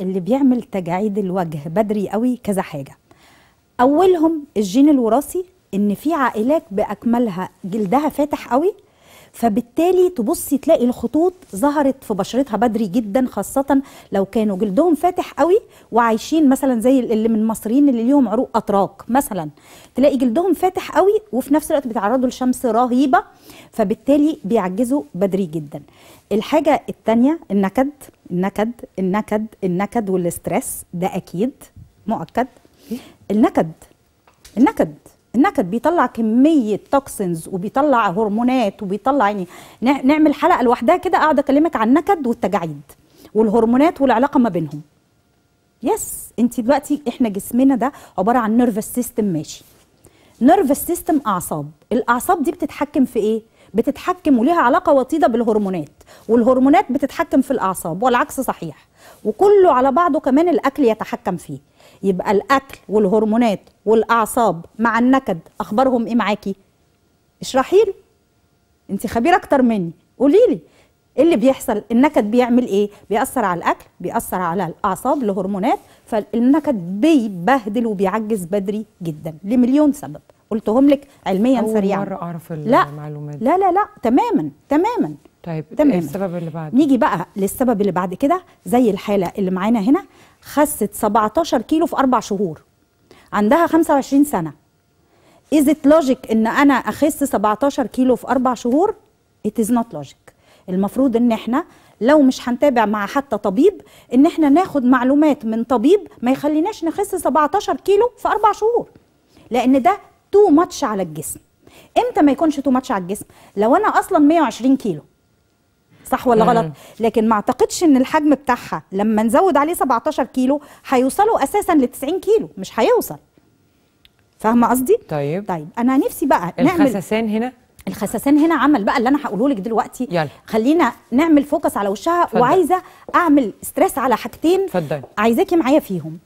اللي بيعمل تجاعيد الوجه بدري قوي كذا حاجة أولهم الجين الوراثي إن في عائلات بأكملها جلدها فاتح قوي فبالتالي تبصي تلاقي الخطوط ظهرت في بشرتها بدري جدا خاصة لو كانوا جلدهم فاتح قوي وعايشين مثلا زي اللي من المصريين اللي ليهم عروق أتراك مثلا تلاقي جلدهم فاتح قوي وفي نفس الوقت بيتعرضوا لشمس رهيبة فبالتالي بيعجزوا بدري جدا الحاجة الثانية النكد النكد النكد النكد والاسترس ده أكيد مؤكد النكد النكد النكد بيطلع كميه توكسينز وبيطلع هرمونات وبيطلع يعني نعمل حلقه لوحدها كده قاعده اكلمك عن النكد والتجاعيد والهرمونات والعلاقه ما بينهم يس انت دلوقتي احنا جسمنا ده عباره عن نيرفس سيستم ماشي نيرفس سيستم اعصاب الاعصاب دي بتتحكم في ايه بتتحكم وليها علاقه وطيده بالهرمونات والهرمونات بتتحكم في الاعصاب والعكس صحيح وكله على بعضه كمان الاكل يتحكم فيه يبقى الاكل والهرمونات والاعصاب مع النكد اخبارهم ايه معاكي اشرحي لي انت خبيره اكتر مني قولي لي ايه اللي بيحصل النكد بيعمل ايه بيأثر على الاكل بيأثر على الاعصاب الهرمونات فالنكد بيبهدل وبيعجز بدري جدا لمليون سبب قلتهم لك علميا أول سريعا مرة أعرف المعلومات لا لا لا تماما تماما طيب تماما. إيه السبب اللي بعد نيجي بقى للسبب اللي بعد كده زي الحالة اللي معانا هنا خست 17 كيلو في أربع شهور عندها 25 سنة is it logic ان انا اخس 17 كيلو في اربع شهور it is not logic المفروض ان احنا لو مش هنتابع مع حتى طبيب ان احنا ناخد معلومات من طبيب ما يخليناش نخس 17 كيلو في اربع شهور لان ده تو ماتش على الجسم امتى ما يكونش تو ماتش على الجسم لو انا اصلا 120 كيلو صح ولا مم. غلط لكن ما اعتقدش ان الحجم بتاعها لما نزود عليه 17 كيلو هيوصلوا اساسا ل 90 كيلو مش هيوصل فاهمه قصدي طيب طيب انا نفسي بقى نعمل الخسسان هنا الخسسان هنا عمل بقى اللي انا هقوله لك دلوقتي يلا. خلينا نعمل فوكس على وشها فضل. وعايزه اعمل ستريس على حاجتين عايزاكي معايا فيهم